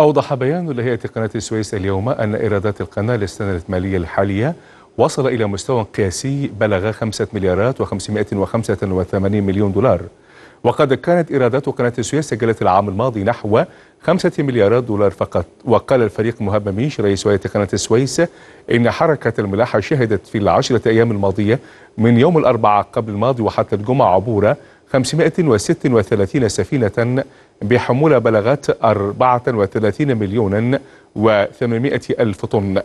أوضح بيان لهيئة قناة السويس اليوم أن إيرادات القناة للسنة المالية الحالية وصل إلى مستوى قياسي بلغ 5 مليارات و585 مليون دولار وقد كانت إيرادات قناة السويس سجلت العام الماضي نحو 5 مليارات دولار فقط وقال الفريق مهاب ميش رئيس هيئة قناة السويس إن حركة الملاحة شهدت في العشرة أيام الماضية من يوم الأربعاء قبل الماضي وحتى الجمعة عبور 536 سفينة بحمولة بلغت 34 مليون و800 ألف طن